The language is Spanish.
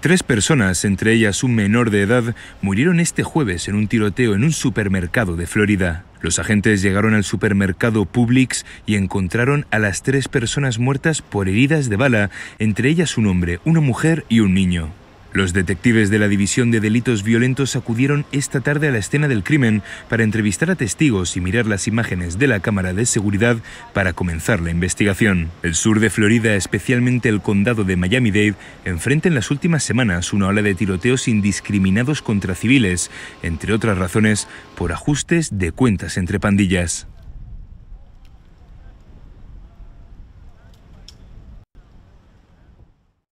Tres personas, entre ellas un menor de edad, murieron este jueves en un tiroteo en un supermercado de Florida. Los agentes llegaron al supermercado Publix y encontraron a las tres personas muertas por heridas de bala, entre ellas un hombre, una mujer y un niño. Los detectives de la División de Delitos Violentos acudieron esta tarde a la escena del crimen para entrevistar a testigos y mirar las imágenes de la cámara de seguridad para comenzar la investigación. El sur de Florida, especialmente el condado de Miami-Dade, enfrenta en las últimas semanas una ola de tiroteos indiscriminados contra civiles, entre otras razones por ajustes de cuentas entre pandillas.